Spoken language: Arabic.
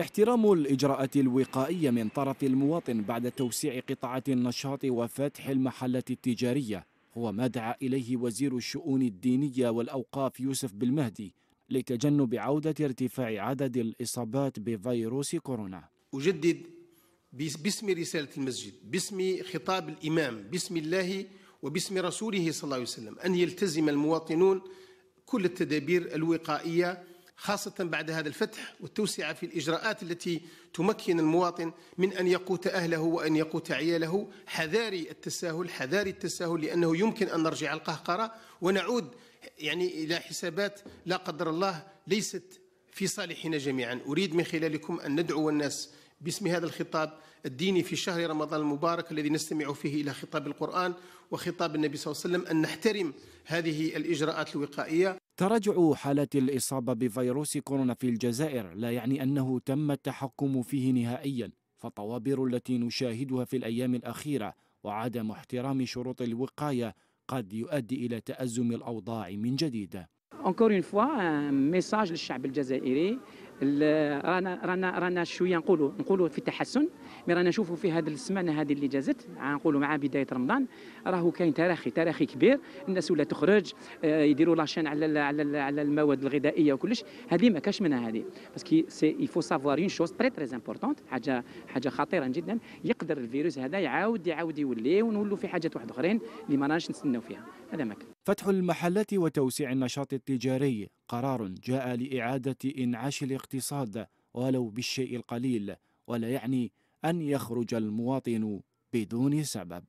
احترام الإجراءات الوقائية من طرف المواطن بعد توسيع قطاعات النشاط وفتح المحلات التجارية هو ما دعا إليه وزير الشؤون الدينية والأوقاف يوسف بالمهدي لتجنب عودة ارتفاع عدد الإصابات بفيروس كورونا أجدد باسم رسالة المسجد باسم خطاب الإمام باسم الله وباسم رسوله صلى الله عليه وسلم أن يلتزم المواطنون كل التدابير الوقائية خاصة بعد هذا الفتح والتوسعة في الإجراءات التي تمكن المواطن من أن يقوت أهله وأن يقوت عياله حذاري التساهل حذاري التساهل لأنه يمكن أن نرجع القهقرة ونعود يعني إلى حسابات لا قدر الله ليست في صالحنا جميعا أريد من خلالكم أن ندعو الناس باسم هذا الخطاب الديني في شهر رمضان المبارك الذي نستمع فيه إلى خطاب القرآن وخطاب النبي صلى الله عليه وسلم أن نحترم هذه الإجراءات الوقائية تراجع حالات الإصابة بفيروس كورونا في الجزائر لا يعني أنه تم التحكم فيه نهائيا فالطوابير التي نشاهدها في الأيام الأخيرة وعدم احترام شروط الوقاية قد يؤدي إلى تأزم الأوضاع من جديد. Encore une fois, un message للشعب الجزائري رانا رانا رانا شويه نقولوا نقولوا في تحسن مي رانا نشوفوا في هذه السمانه هذه اللي جازت نقولوا مع بدايه رمضان راهو كاين تراخي تراخي كبير الناس ولا تخرج آه، يديروا لاشين على على على المواد الغذائيه وكلش هذه ما كاش منها هذه باسكو سي يفو سافوار اون شوز تري تري امبورطونت حاجه حاجه خطيره جدا يقدر الفيروس هذا يعاود يعاود يولي ونولوا في حاجات واحد اخرين اللي ما راناش نستناو فيها هذا ما كان فتح المحلات وتوسيع النشاط التجاري قرار جاء لإعادة إنعاش الاقتصاد ولو بالشيء القليل ولا يعني أن يخرج المواطن بدون سبب